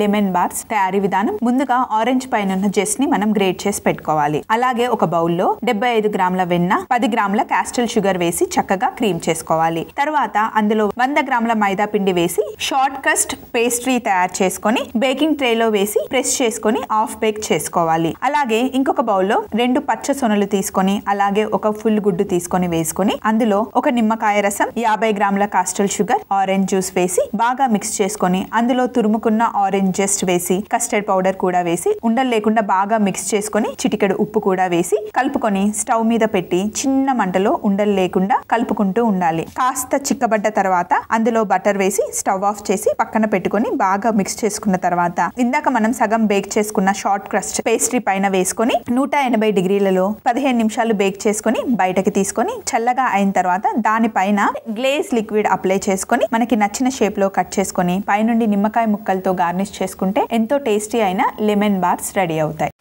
lemon bars తయారీ విధానం ముందుగా ఆరెంజ్ పైన ఉన్న జెస్ ని మనం గ్రేట్ చేసి పెట్టుకోవాలి అలాగే ఒక బౌల్ లో డెబ్బై ఐదు గ్రాముల వెన్న పది గ్రాముల క్యాస్టల్ షుగర్ వేసి చక్కగా క్రీమ్ చేసుకోవాలి తర్వాత అందులో వంద గ్రాముల మైదా పిండి వేసి షార్ట్ కస్ట్ పేస్ట్రీ తయారు చేసుకొని బేకింగ్ ట్రే లో వేసి ప్రెస్ చేసుకొని ఆఫ్ బేక్ చేసుకోవాలి అలాగే ఇంకొక బౌల్ లో రెండు పచ్చ సొనలు తీసుకొని అలాగే ఒక ఫుల్ గుడ్డు తీసుకొని వేసుకొని అందులో ఒక నిమ్మకాయ రసం యాభై గ్రాముల కాస్టల్ షుగర్ ఆరెంజ్ జ్యూస్ వేసి బాగా మిక్స్ చేసుకొని అందులో తురుముకున్న ఆరెంజ్ ఆరెంజ్ జస్ట్ వేసి కస్టర్డ్ పౌడర్ కూడా వేసి ఉండలు లేకుండా బాగా మిక్స్ చేసుకొని చిటికెడు ఉప్పు కూడా వేసి కలుపుకొని స్టవ్ మీద పెట్టి చిన్న మంటలో ఉండలు లేకుండా కలుపుకుంటూ ఉండాలి కాస్త చిక్కబడ్డ తర్వాత అందులో బటర్ వేసి స్టవ్ ఆఫ్ చేసి పక్కన పెట్టుకొని బాగా మిక్స్ చేసుకున్న తర్వాత ఇందాక మనం సగం బేక్ చేసుకున్న షార్ట్ క్రస్ట్ పేస్ట్రీ పైన వేసుకొని నూట ఎనభై డిగ్రీలలో పదిహేను నిమిషాలు బేక్ చేసుకొని బయటకి తీసుకొని చల్లగా అయిన తర్వాత దానిపైన గ్లేజ్ లిక్విడ్ అప్లై చేసుకొని మనకి నచ్చిన షేప్ లో కట్ చేసుకొని పైనుండి నిమ్మకాయ ముక్కలతో గార్నిష్ గార్నిష్ చేసుకుంటే ఎంతో టేస్టీ అయిన లెమన్ బార్స్ రెడీ అవుతాయి